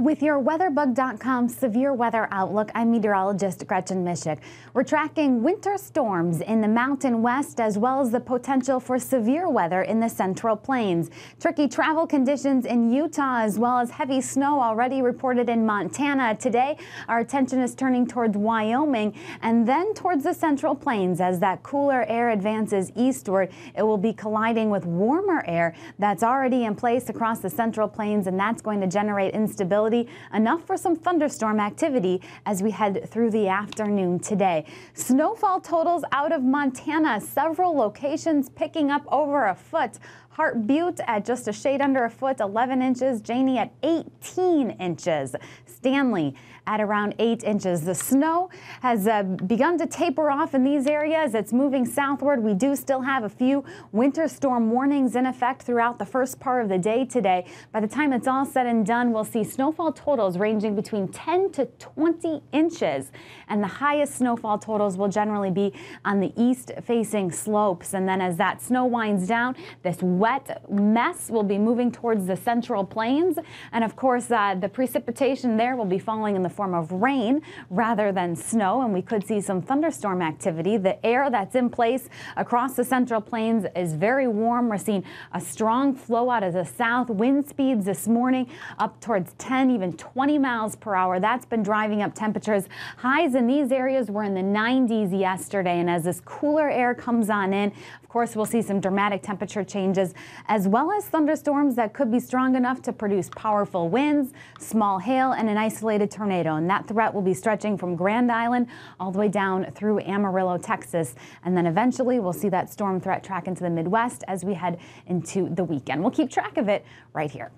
With your weatherbug.com severe weather outlook, I'm meteorologist Gretchen Mishik. We're tracking winter storms in the Mountain West as well as the potential for severe weather in the Central Plains. Tricky travel conditions in Utah as well as heavy snow already reported in Montana. Today, our attention is turning towards Wyoming and then towards the Central Plains as that cooler air advances eastward. It will be colliding with warmer air that's already in place across the Central Plains and that's going to generate instability possibility, enough for some thunderstorm activity as we head through the afternoon today. Snowfall totals out of Montana, several locations picking up over a foot. Hart Butte at just a shade under a foot, 11 inches. Janie at 18 inches. Stanley at around 8 inches. The snow has uh, begun to taper off in these areas. It's moving southward. We do still have a few winter storm warnings in effect throughout the first part of the day today. By the time it's all said and done, we'll see snowfall totals ranging between 10 to 20 inches. And the highest snowfall totals will generally be on the east facing slopes. And then as that snow winds down, this west wet mess will be moving towards the central plains. And of course, uh, the precipitation there will be falling in the form of rain rather than snow. And we could see some thunderstorm activity. The air that's in place across the central plains is very warm. We're seeing a strong flow out of the south. Wind speeds this morning up towards 10, even 20 miles per hour. That's been driving up temperatures. Highs in these areas were in the 90s yesterday. And as this cooler air comes on in, of course, we'll see some dramatic temperature changes as well as thunderstorms that could be strong enough to produce powerful winds, small hail, and an isolated tornado. And that threat will be stretching from Grand Island all the way down through Amarillo, Texas. And then eventually we'll see that storm threat track into the Midwest as we head into the weekend. We'll keep track of it right here.